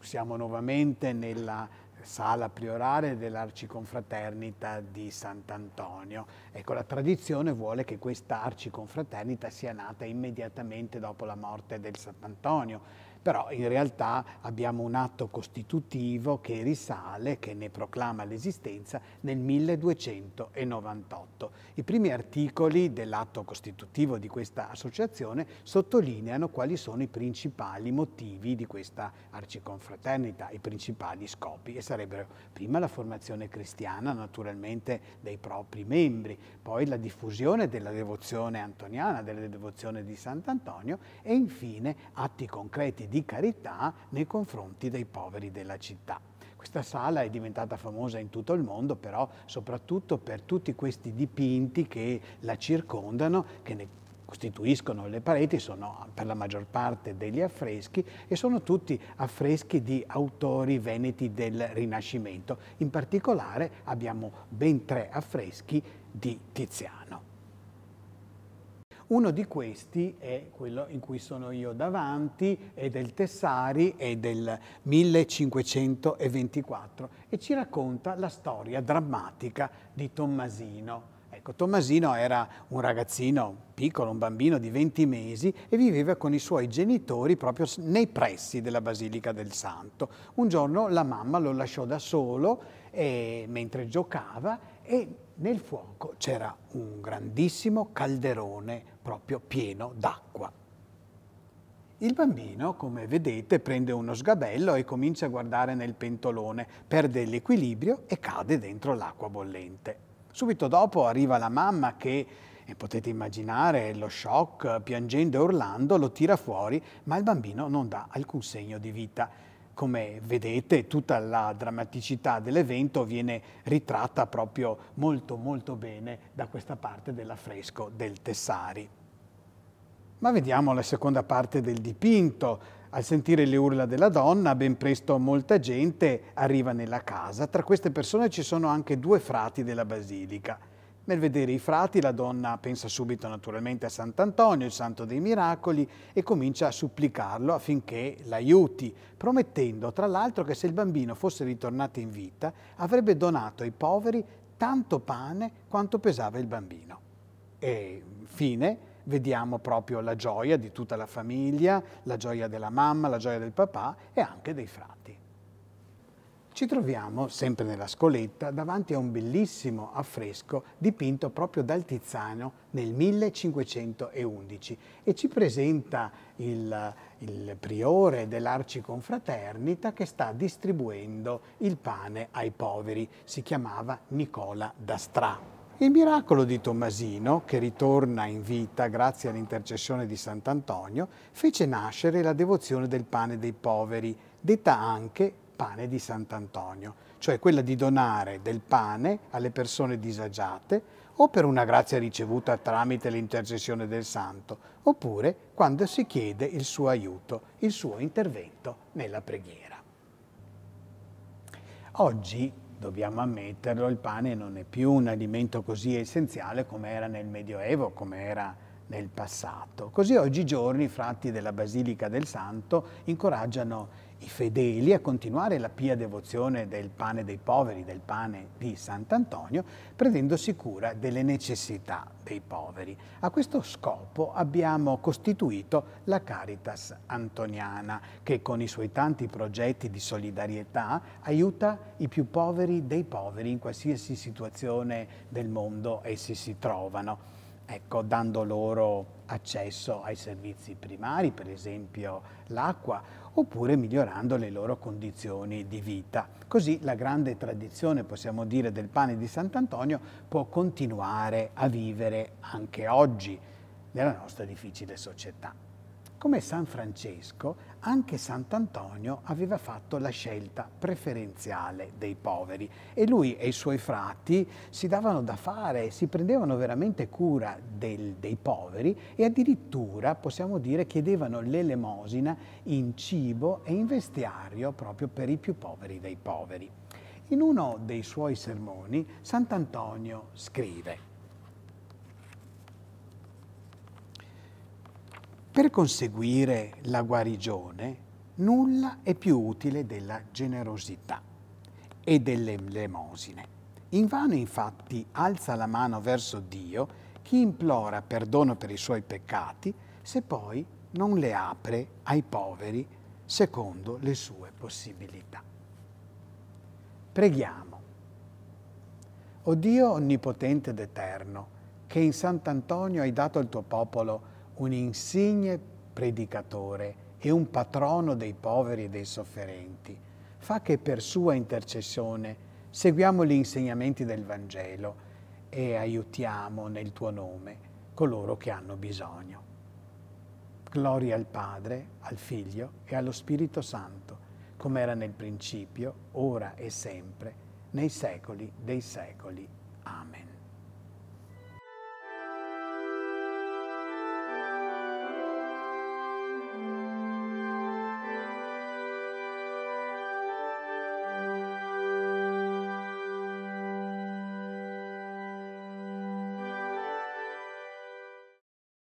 Siamo nuovamente nella sala priorale dell'arciconfraternita di Sant'Antonio. Ecco, la tradizione vuole che questa arciconfraternita sia nata immediatamente dopo la morte del Sant'Antonio, però in realtà abbiamo un atto costitutivo che risale, che ne proclama l'esistenza nel 1298. I primi articoli dell'atto costitutivo di questa associazione sottolineano quali sono i principali motivi di questa arciconfraternita, i principali scopi e sarebbero prima la formazione cristiana naturalmente dei propri membri, poi la diffusione della devozione antoniana, della devozione di Sant'Antonio e infine atti concreti di di carità nei confronti dei poveri della città. Questa sala è diventata famosa in tutto il mondo, però soprattutto per tutti questi dipinti che la circondano, che ne costituiscono le pareti, sono per la maggior parte degli affreschi e sono tutti affreschi di autori veneti del Rinascimento. In particolare abbiamo ben tre affreschi di Tiziano. Uno di questi è quello in cui sono io davanti, è del Tessari, è del 1524 e ci racconta la storia drammatica di Tommasino. Ecco, Tommasino era un ragazzino piccolo, un bambino di 20 mesi e viveva con i suoi genitori proprio nei pressi della Basilica del Santo. Un giorno la mamma lo lasciò da solo e, mentre giocava e nel fuoco c'era un grandissimo calderone proprio pieno d'acqua. Il bambino, come vedete, prende uno sgabello e comincia a guardare nel pentolone, perde l'equilibrio e cade dentro l'acqua bollente. Subito dopo arriva la mamma che, eh, potete immaginare lo shock, piangendo e urlando, lo tira fuori, ma il bambino non dà alcun segno di vita come vedete tutta la drammaticità dell'evento viene ritratta proprio molto molto bene da questa parte dell'affresco del Tessari. Ma vediamo la seconda parte del dipinto. Al sentire le urla della donna, ben presto molta gente arriva nella casa. Tra queste persone ci sono anche due frati della basilica. Nel vedere i frati la donna pensa subito naturalmente a Sant'Antonio, il santo dei miracoli, e comincia a supplicarlo affinché l'aiuti, promettendo tra l'altro che se il bambino fosse ritornato in vita avrebbe donato ai poveri tanto pane quanto pesava il bambino. E infine vediamo proprio la gioia di tutta la famiglia, la gioia della mamma, la gioia del papà e anche dei frati. Ci troviamo, sempre nella scoletta, davanti a un bellissimo affresco dipinto proprio dal Tiziano nel 1511 e ci presenta il, il priore dell'Arciconfraternita che sta distribuendo il pane ai poveri. Si chiamava Nicola da Il miracolo di Tommasino, che ritorna in vita grazie all'intercessione di Sant'Antonio, fece nascere la devozione del pane dei poveri, detta anche pane di Sant'Antonio, cioè quella di donare del pane alle persone disagiate o per una grazia ricevuta tramite l'intercessione del Santo, oppure quando si chiede il suo aiuto, il suo intervento nella preghiera. Oggi, dobbiamo ammetterlo, il pane non è più un alimento così essenziale come era nel Medioevo, come era nel passato. Così oggigiorno i frati della Basilica del Santo incoraggiano i fedeli a continuare la pia devozione del pane dei poveri, del pane di Sant'Antonio, prendendosi cura delle necessità dei poveri. A questo scopo abbiamo costituito la Caritas Antoniana, che con i suoi tanti progetti di solidarietà aiuta i più poveri dei poveri in qualsiasi situazione del mondo essi si trovano ecco, dando loro accesso ai servizi primari, per esempio l'acqua, oppure migliorando le loro condizioni di vita. Così la grande tradizione, possiamo dire, del pane di Sant'Antonio può continuare a vivere anche oggi nella nostra difficile società. Come San Francesco, anche Sant'Antonio aveva fatto la scelta preferenziale dei poveri e lui e i suoi frati si davano da fare, si prendevano veramente cura del, dei poveri e addirittura, possiamo dire, chiedevano l'elemosina in cibo e in vestiario proprio per i più poveri dei poveri. In uno dei suoi sermoni Sant'Antonio scrive Per conseguire la guarigione nulla è più utile della generosità e dell'elemosine. Invano infatti alza la mano verso Dio chi implora perdono per i suoi peccati se poi non le apre ai poveri secondo le sue possibilità. Preghiamo. O Dio onnipotente ed eterno, che in Sant'Antonio hai dato al tuo popolo un insigne predicatore e un patrono dei poveri e dei sofferenti. Fa che per sua intercessione seguiamo gli insegnamenti del Vangelo e aiutiamo nel tuo nome coloro che hanno bisogno. Gloria al Padre, al Figlio e allo Spirito Santo, come era nel principio, ora e sempre, nei secoli dei secoli. Amen.